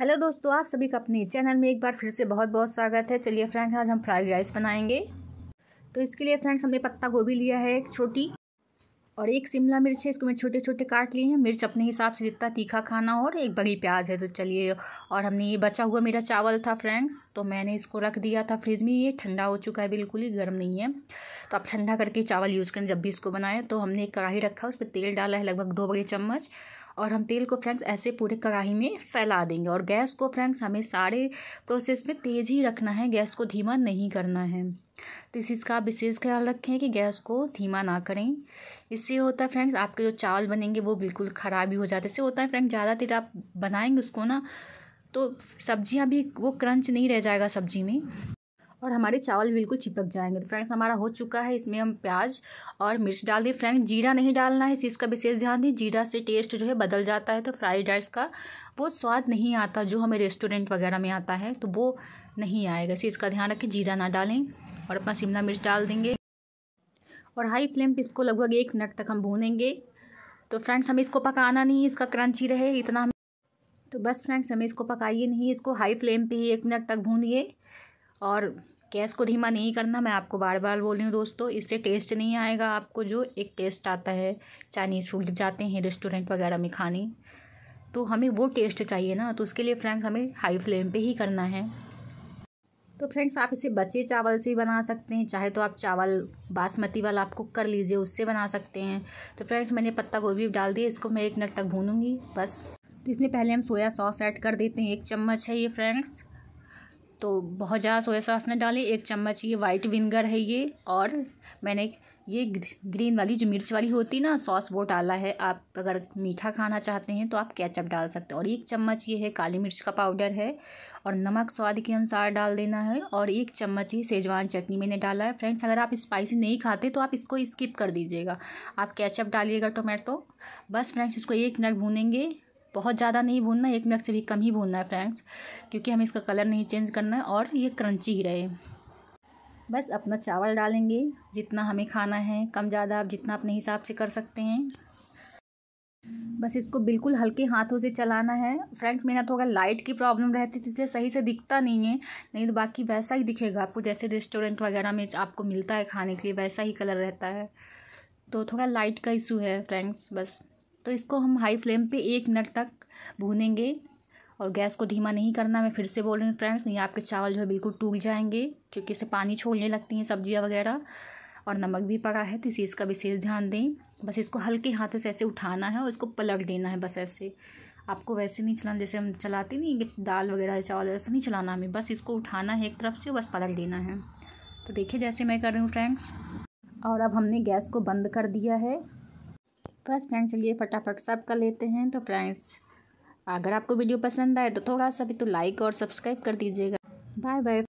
hello दोस्तों आप सभी का अपने चैनल में एक बार फिर से बहुत बहुत स्वागत है चलिए फ्रेंड्स आज हम फ्राइड राइस बनाएंगे तो इसके लिए फ्रेंड्स हमने पत्ता गोभी लिया है एक छोटी और एक शिमला मिर्च है इसको मैं छोटे छोटे काट लिए हैं मिर्च अपने हिसाब से जितना तीखा खाना और एक बड़ी प्याज है तो चलिए और हमने ये बचा हुआ मेरा चावल था फ्रेंड्स तो मैंने इसको रख दिया था फ्रिज में ये ठंडा हो चुका है बिल्कुल ही गर्म नहीं है तो आप ठंडा करके चावल यूज़ करें जब भी इसको बनाएं तो हमने एक कढ़ाई रखा उस पर तेल डाला है लगभग दो बड़े चम्मच और हम तेल को फ्रेंड्स ऐसे पूरे कढ़ाई में फैला देंगे और गैस को फ्रेंड्स हमें सारे प्रोसेस में तेज़ ही रखना है गैस को धीमा नहीं करना है तो इस चीज़ का आप विशेष ख्याल रखें कि गैस को धीमा ना करें इससे होता है फ्रेंड्स आपके जो चावल बनेंगे वो बिल्कुल ख़राब ही हो जाते इससे होता है फ्रेंड ज़्यादा देर आप बनाएंगे उसको ना तो सब्जियां भी वो क्रंच नहीं रह जाएगा सब्जी में और हमारे चावल बिल्कुल चिपक जाएंगे तो फ्रेंड्स हमारा हो चुका है इसमें हम प्याज और मिर्च डाल दें फ्रेंड्स जीरा नहीं डालना है इस चीज़ का विशेष ध्यान दें जीरा से टेस्ट जो है बदल जाता है तो फ्राइड राइस का वो स्वाद नहीं आता जो हमें रेस्टोरेंट वगैरह में आता है तो वो नहीं आएगा इस चीज़ का ध्यान रखें जीरा ना डालें और अपना शिमला मिर्च डाल देंगे और हाई फ्लेम पे इसको लगभग एक मिनट तक हम भूनेंगे तो फ्रेंड्स हमें इसको पकाना नहीं इसका क्रंची रहे इतना हम तो बस फ्रेंड्स हमें इसको पकाइए नहीं इसको हाई फ्लेम पे ही एक मिनट तक भूनिए और गैस को धीमा नहीं करना मैं आपको बार बार बोल रही हूँ दोस्तों इससे टेस्ट नहीं आएगा आपको जो एक टेस्ट आता है चाइनीज़ फूड जाते हैं रेस्टोरेंट वगैरह में खाने तो हमें वो टेस्ट चाहिए ना तो उसके लिए फ्रेंड्स हमें हाई फ्लेम पर ही करना है तो फ्रेंड्स आप इसे बचे चावल से ही बना सकते हैं चाहे तो आप चावल बासमती वाला आप कुक कर लीजिए उससे बना सकते हैं तो फ्रेंड्स मैंने पत्ता गोभी डाल दिया इसको मैं एक मिनट तक भूनूंगी बस तो इसमें पहले हम सोया सॉस ऐड कर देते हैं एक चम्मच है ये फ्रेंड्स तो बहुत ज़्यादा सोया सॉस ने डालें एक चम्मच ये वाइट विनेगर है ये और मैंने ये ग्रीन वाली जो मिर्च वाली होती ना सॉस वो डाला है आप अगर मीठा खाना चाहते हैं तो आप केचप डाल सकते हैं और एक चम्मच ये है काली मिर्च का पाउडर है और नमक स्वाद के अनुसार डाल देना है और एक चम्मच ही सेजवान चटनी मैंने डाला है फ्रेंड्स अगर आप स्पाइसी नहीं खाते तो आप इसको स्किप कर दीजिएगा आप कैचअप डालिएगा टोमेटो बस फ्रेंड्स इसको एक मिनट भूनेंगे बहुत ज़्यादा नहीं भूनना एक मिनट से भी कम ही भूनना है फ्रेंड्स क्योंकि हमें इसका कलर नहीं चेंज करना है और ये क्रंची ही रहे बस अपना चावल डालेंगे जितना हमें खाना है कम ज़्यादा आप जितना अपने हिसाब से कर सकते हैं बस इसको बिल्कुल हल्के हाथों से चलाना है फ्रेंड्स मेरा थोड़ा तो लाइट की प्रॉब्लम रहती थी इसलिए सही से दिखता नहीं है नहीं तो बाकी वैसा ही दिखेगा आपको जैसे रेस्टोरेंट वगैरह में आपको मिलता है खाने के लिए वैसा ही कलर रहता है तो थोड़ा लाइट का इशू है फ्रेंड्स बस तो इसको हम हाई फ्लेम पे एक मिनट तक भूनेंगे और गैस को धीमा नहीं करना मैं फिर से बोल रही हूँ फ्रेंड्स नहीं आपके चावल जो है बिल्कुल टूट जाएंगे क्योंकि इसे पानी छोड़ने लगती हैं सब्जियाँ वगैरह और नमक भी पड़ा है तो इसी इसका विशेष ध्यान दें बस इसको हल्के हाथों से ऐसे उठाना है और इसको पलट देना है बस ऐसे आपको वैसे नहीं चलाना जैसे हम चलाते नहीं दाल वगैरह चावल ऐसा नहीं चलाना हमें बस इसको उठाना है एक तरफ से बस पलट देना है तो देखिए जैसे मैं कर रही हूँ फ्रेंड्स और अब हमने गैस को बंद कर दिया है बस फ्रेंड्स चलिए फटाफट सब कर लेते हैं तो फ्रेंड्स अगर आपको वीडियो पसंद आए तो थोड़ा सा भी तो लाइक और सब्सक्राइब कर दीजिएगा बाय बाय